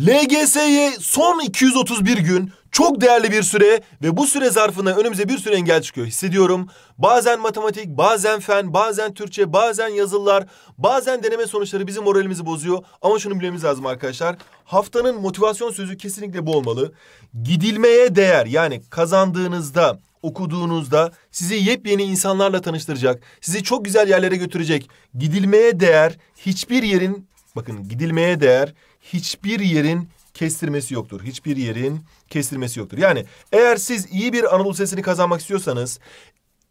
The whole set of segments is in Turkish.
LGS'ye son 231 gün çok değerli bir süre ve bu süre zarfında önümüze bir sürü engel çıkıyor hissediyorum. Bazen matematik, bazen fen, bazen Türkçe, bazen yazılılar, bazen deneme sonuçları bizim moralimizi bozuyor. Ama şunu bilmemiz lazım arkadaşlar. Haftanın motivasyon sözü kesinlikle bu olmalı. Gidilmeye değer yani kazandığınızda okuduğunuzda sizi yepyeni insanlarla tanıştıracak, sizi çok güzel yerlere götürecek, gidilmeye değer hiçbir yerin bakın gidilmeye değer hiçbir yerin kestirmesi yoktur. Hiçbir yerin kestirmesi yoktur. Yani eğer siz iyi bir Anadolu sesini kazanmak istiyorsanız,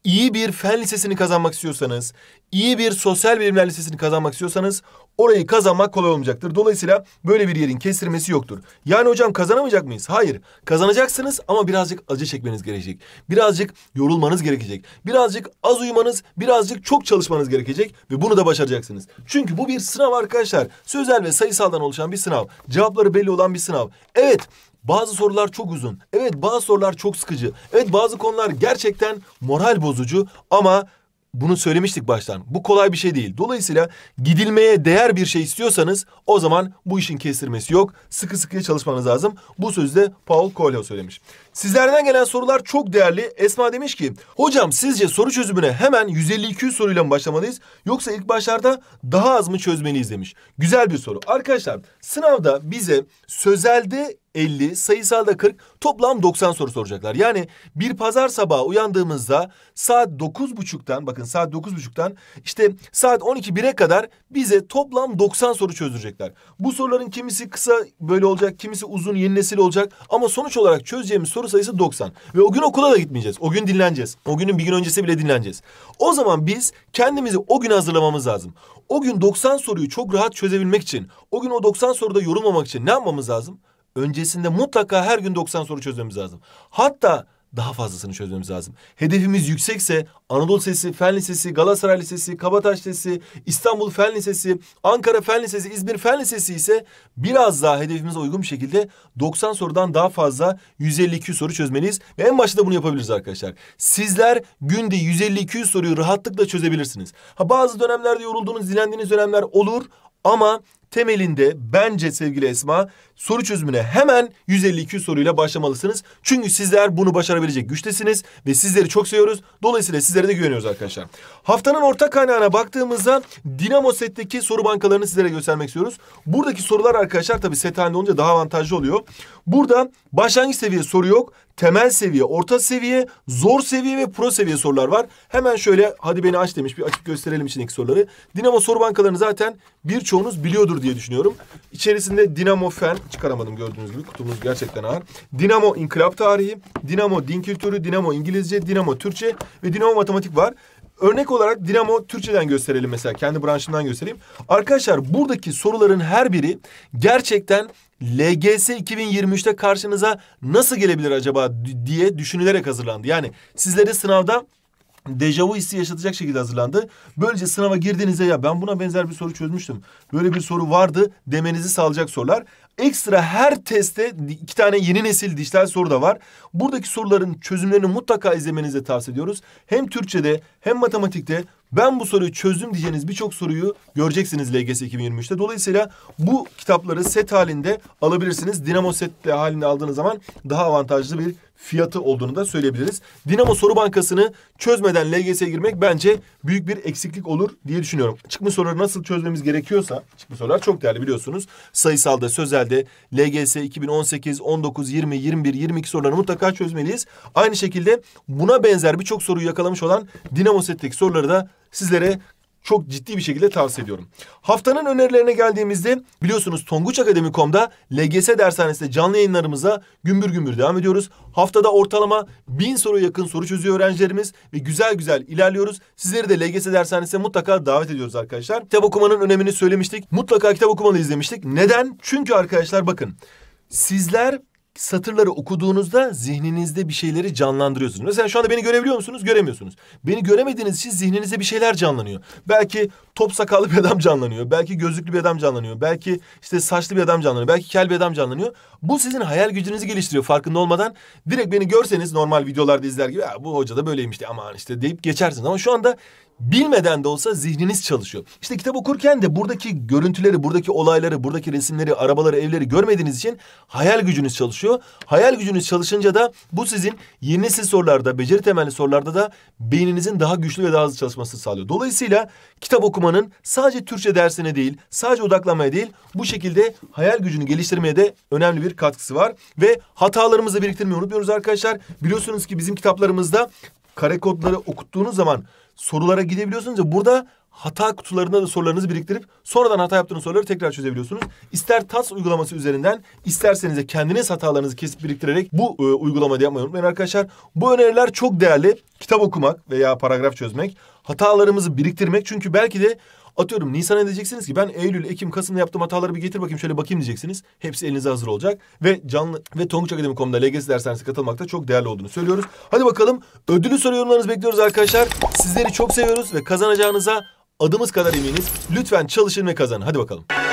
iyi bir fen lisesini kazanmak istiyorsanız, iyi bir sosyal bilimler lisesini kazanmak istiyorsanız orayı kazanmak kolay olmayacaktır. Dolayısıyla böyle bir yerin kestirmesi yoktur. Yani hocam kazanamayacak mıyız? Hayır. Kazanacaksınız ama birazcık acı çekmeniz gerekecek. Birazcık yorulmanız gerekecek. Birazcık az uyumanız, birazcık çok çalışmanız gerekecek ve bunu da başaracaksınız. Çünkü bu bir sınav arkadaşlar. Sözel ve sayısaldan oluşan bir sınav. Cevapları belli olan bir sınav. Evet, bazı sorular çok uzun. Evet bazı sorular çok sıkıcı. Evet bazı konular gerçekten moral bozucu ama bunu söylemiştik baştan. Bu kolay bir şey değil. Dolayısıyla gidilmeye değer bir şey istiyorsanız o zaman bu işin kestirmesi yok. Sıkı sıkıya çalışmanız lazım. Bu sözü de Paul Coelho söylemiş. Sizlerden gelen sorular çok değerli. Esma demiş ki hocam sizce soru çözümüne hemen 150-200 soruyla mı başlamalıyız yoksa ilk başlarda daha az mı çözmeliyiz demiş. Güzel bir soru. Arkadaşlar sınavda bize sözelde 50, sayısalda 40, toplam 90 soru soracaklar. Yani bir pazar sabahı uyandığımızda saat 9.30'dan bakın saat 9.30'dan işte saat 12.1'e kadar bize toplam 90 soru çözecekler Bu soruların kimisi kısa böyle olacak, kimisi uzun yeni nesil olacak ama sonuç olarak çözeceğimiz soru sayısı 90. Ve o gün okula da gitmeyeceğiz. O gün dinleneceğiz. O günün bir gün öncesi bile dinleneceğiz. O zaman biz kendimizi o güne hazırlamamız lazım. O gün 90 soruyu çok rahat çözebilmek için, o gün o 90 soruda yorulmamak için ne yapmamız lazım? öncesinde mutlaka her gün 90 soru çözmemiz lazım. Hatta daha fazlasını çözmemiz lazım. Hedefimiz yüksekse Anadolu Sesi, Fen Lisesi, Galatasaray Lisesi, Kabataş Lisesi, İstanbul Fen Lisesi, Ankara Fen Lisesi, İzmir Fen Lisesi ise biraz daha hedefimize uygun bir şekilde 90 sorudan daha fazla 152 soru çözmeliyiz. Ve en başta bunu yapabiliriz arkadaşlar. Sizler günde 150-200 soruyu rahatlıkla çözebilirsiniz. Ha bazı dönemlerde yorulduğunuz, dilendiğiniz dönemler olur ama temelinde bence sevgili Esma soru çözümüne hemen 152 soruyla başlamalısınız. Çünkü sizler bunu başarabilecek güçtesiniz ve sizleri çok seviyoruz. Dolayısıyla sizlere de güveniyoruz arkadaşlar. Haftanın orta kaynağına baktığımızda Dinamo setteki soru bankalarını sizlere göstermek istiyoruz. Buradaki sorular arkadaşlar tabii set halinde olunca daha avantajlı oluyor. Burada başlangıç seviye soru yok temel seviye, orta seviye, zor seviye ve pro seviye sorular var. Hemen şöyle hadi beni aç demiş bir açıp gösterelim içindeki soruları. Dinamo soru bankalarını zaten birçoğunuz biliyordur diye düşünüyorum. İçerisinde Dinamo Fen çıkaramadım gördüğünüz gibi kutumuz gerçekten ağır. Dinamo İnkılap Tarihi, Dinamo Din Kültürü, Dinamo İngilizce, Dinamo Türkçe ve Dinamo Matematik var. Örnek olarak Dinamo Türkçeden gösterelim mesela. Kendi branşından göstereyim. Arkadaşlar buradaki soruların her biri gerçekten LGS 2023'te karşınıza nasıl gelebilir acaba diye düşünülerek hazırlandı. Yani sizlere sınavda dejavu hissi yaşatacak şekilde hazırlandı. Böylece sınava girdiğinizde ya ben buna benzer bir soru çözmüştüm. Böyle bir soru vardı demenizi sağlayacak sorular. Ekstra her testte iki tane yeni nesil dijital soru da var. Buradaki soruların çözümlerini mutlaka izlemenizi tavsiye ediyoruz. Hem Türkçe'de hem matematikte ben bu soruyu çözdüm diyeceğiniz birçok soruyu göreceksiniz LGS 2023'te. Dolayısıyla bu kitapları set halinde alabilirsiniz. Dinamo set halinde aldığınız zaman daha avantajlı bir fiyatı olduğunu da söyleyebiliriz. Dinamo Soru Bankası'nı çözmeden LGS'ye girmek bence büyük bir eksiklik olur diye düşünüyorum. Çıkmış soruları nasıl çözmemiz gerekiyorsa, çıkmış sorular çok değerli biliyorsunuz. Sayısalda, sözelde, herhalde LGS 2018, 19, 20, 21, 22 sorularını mutlaka çözmeliyiz. Aynı şekilde buna benzer birçok soruyu yakalamış olan Dinamo Set'teki soruları da sizlere çok ciddi bir şekilde tavsiye ediyorum. Haftanın önerilerine geldiğimizde biliyorsunuz tonguçakademi.com'da LGS dershanesinde canlı yayınlarımıza gümbür gümbür devam ediyoruz. Haftada ortalama bin soru yakın soru çözüyor öğrencilerimiz ve güzel güzel ilerliyoruz. Sizleri de LGS dershanesine mutlaka davet ediyoruz arkadaşlar. Kitap okumanın önemini söylemiştik. Mutlaka kitap okumanı izlemiştik. Neden? Çünkü arkadaşlar bakın sizler satırları okuduğunuzda zihninizde bir şeyleri canlandırıyorsunuz. Mesela şu anda beni görebiliyor musunuz? Göremiyorsunuz. Beni göremediğiniz için zihninizde bir şeyler canlanıyor. Belki top sakallı bir adam canlanıyor. Belki gözlüklü bir adam canlanıyor. Belki işte saçlı bir adam canlanıyor. Belki kel bir adam canlanıyor. Bu sizin hayal gücünüzü geliştiriyor farkında olmadan. Direkt beni görseniz normal videolarda izler gibi bu hoca da böyleymişti aman işte deyip geçersiniz. Ama şu anda bilmeden de olsa zihniniz çalışıyor. İşte kitap okurken de buradaki görüntüleri, buradaki olayları, buradaki resimleri, arabaları, evleri görmediğiniz için hayal gücünüz çalışıyor. Hayal gücünüz çalışınca da bu sizin yeni nesil sorularda, beceri temelli sorularda da beyninizin daha güçlü ve daha hızlı çalışmasını sağlıyor. Dolayısıyla kitap okumanın Okumanın sadece Türkçe dersine değil, sadece odaklanmaya değil, bu şekilde hayal gücünü geliştirmeye de önemli bir katkısı var. Ve hatalarımızı biriktirmeyi unutmuyoruz arkadaşlar. Biliyorsunuz ki bizim kitaplarımızda kare kodları okuttuğunuz zaman sorulara gidebiliyorsunuz ya burada hata kutularında da sorularınızı biriktirip sonradan hata yaptığınız soruları tekrar çözebiliyorsunuz. İster TAS uygulaması üzerinden isterseniz de kendiniz hatalarınızı kesip biriktirerek bu e, uygulamada yapmayı unutmayın arkadaşlar. Bu öneriler çok değerli. Kitap okumak veya paragraf çözmek, hatalarımızı biriktirmek çünkü belki de Atıyorum Nisan edeceksiniz ki ben Eylül, Ekim, Kasım'da yaptığım hataları bir getir bakayım şöyle bakayım diyeceksiniz. Hepsi elinize hazır olacak. Ve canlı ve tonguçakademi.com'da LGS derslerine katılmakta çok değerli olduğunu söylüyoruz. Hadi bakalım ödülü soru yorumlarınızı bekliyoruz arkadaşlar. Sizleri çok seviyoruz ve kazanacağınıza adımız kadar eminiz. Lütfen çalışın ve kazanın. Hadi bakalım.